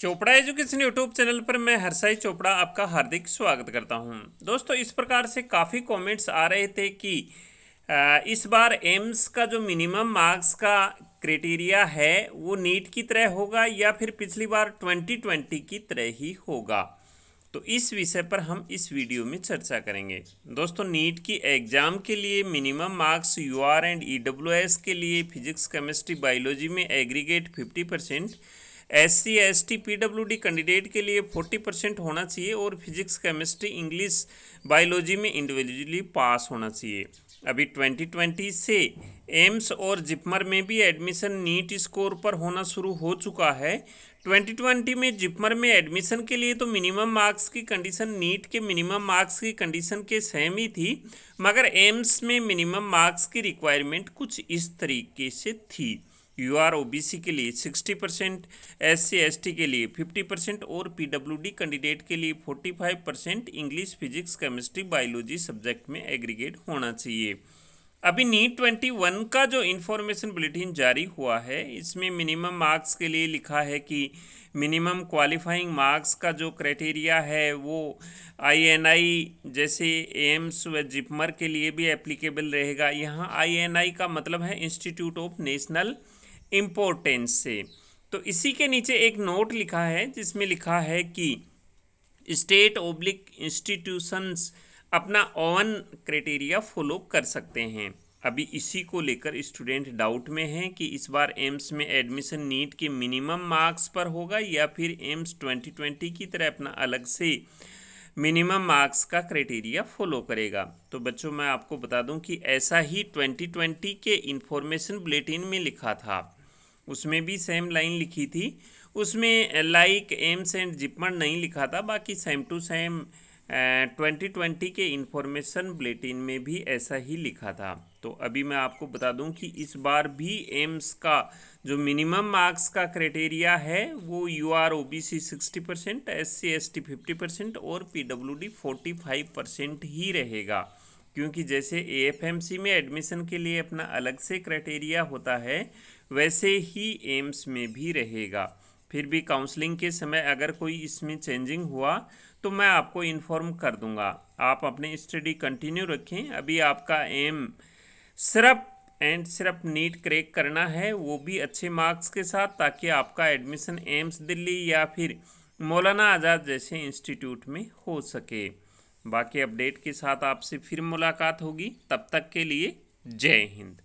Chopra education YouTube channel पर मैं हरसाई चोपड़ा आपका हार्दिक स्वागत करता हूं दोस्तों इस प्रकार से काफ़ी कमेंट्स आ रहे थे कि इस बार एम्स का जो मिनिमम मार्क्स का क्रिटेरिया है वो नीट की तरह होगा या फिर पिछली बार 2020 की तरह ही होगा तो इस विषय पर हम इस वीडियो में चर्चा करेंगे दोस्तों नीट की एग्ज़ाम के लिए minimum marks U R and E के लिए फिजिक्स केमिस्ट्री बायोलॉजी में aggregate fifty percent S C S T P W D candidate के लिए फोर्टी परसेंट होना चाहिए और फिजिक्स केमिस्ट्री इंग्लिश बायोलॉजी में इंडिविजुअली पास होना चाहिए अभी 2020 से एम्स और जिपमर में भी एडमिशन नीट स्कोर पर होना शुरू हो चुका है 2020 में जिपमर में एडमिशन के लिए तो मिनिमम मार्क्स की कंडीशन नीट के मिनिमम मार्क्स की कंडीशन के सेम ही थी मगर एम्स में मिनिमम मार्क्स की रिक्वायरमेंट कुछ इस तरीके से थी U R O B C के लिए sixty percent S C S T के लिए फिफ्टी परसेंट और पी डब्ल्यू डी कैंडिडेट के लिए forty five percent English physics chemistry biology subject में एग्रीगेट होना चाहिए अभी नीट ट्वेंटी वन का जो इन्फॉर्मेशन बुलेटिन जारी हुआ है इसमें मिनिमम मार्क्स के लिए लिखा है कि मिनिमम क्वालिफाइंग मार्क्स का जो क्राइटेरिया है वो आईएनआई जैसे एम्स व जिपमर के लिए भी एप्लीकेबल रहेगा यहाँ आईएनआई का मतलब है इंस्टीट्यूट ऑफ नेशनल इम्पोर्टेंस से तो इसी के नीचे एक नोट लिखा है जिसमें लिखा है कि स्टेट ओब्लिक इंस्टीट्यूशंस अपना ओवन क्राइटेरिया फॉलो कर सकते हैं अभी इसी को लेकर स्टूडेंट डाउट में हैं कि इस बार एम्स में एडमिशन नीट के मिनिमम मार्क्स पर होगा या फिर एम्स 2020 की तरह अपना अलग से मिनिमम मार्क्स का क्राइटेरिया फॉलो करेगा तो बच्चों मैं आपको बता दूं कि ऐसा ही 2020 के इंफॉर्मेशन बुलेटिन में लिखा था उसमें भी सेम लाइन लिखी थी उसमें लाइक एम्स एंड जिपमन नहीं लिखा था बाकी same to same twenty twenty के इन्फॉर्मेशन बुलेटिन में भी ऐसा ही लिखा था तो अभी मैं आपको बता दूं कि इस बार भी एम्स का जो मिनिमम मार्क्स का क्राइटेरिया है वो U R O B C sixty percent S C S T fifty percent और P W D forty five percent ही रहेगा क्योंकि जैसे ए एफ एम सी में एडमिशन के लिए अपना अलग से क्राइटेरिया होता है वैसे ही एम्स में भी रहेगा फिर भी काउंसलिंग के समय अगर कोई इसमें चेंजिंग हुआ तो मैं आपको इन्फॉर्म कर दूंगा आप अपनी स्टडी कंटिन्यू रखें अभी आपका एम सिर्फ एंड सिर्फ नीट क्रैक करना है वो भी अच्छे मार्क्स के साथ ताकि आपका एडमिशन एम्स दिल्ली या फिर मौलाना आज़ाद जैसे इंस्टीट्यूट में हो सके बाकी अपडेट के साथ आपसे फिर मुलाकात होगी तब तक के लिए जय हिंद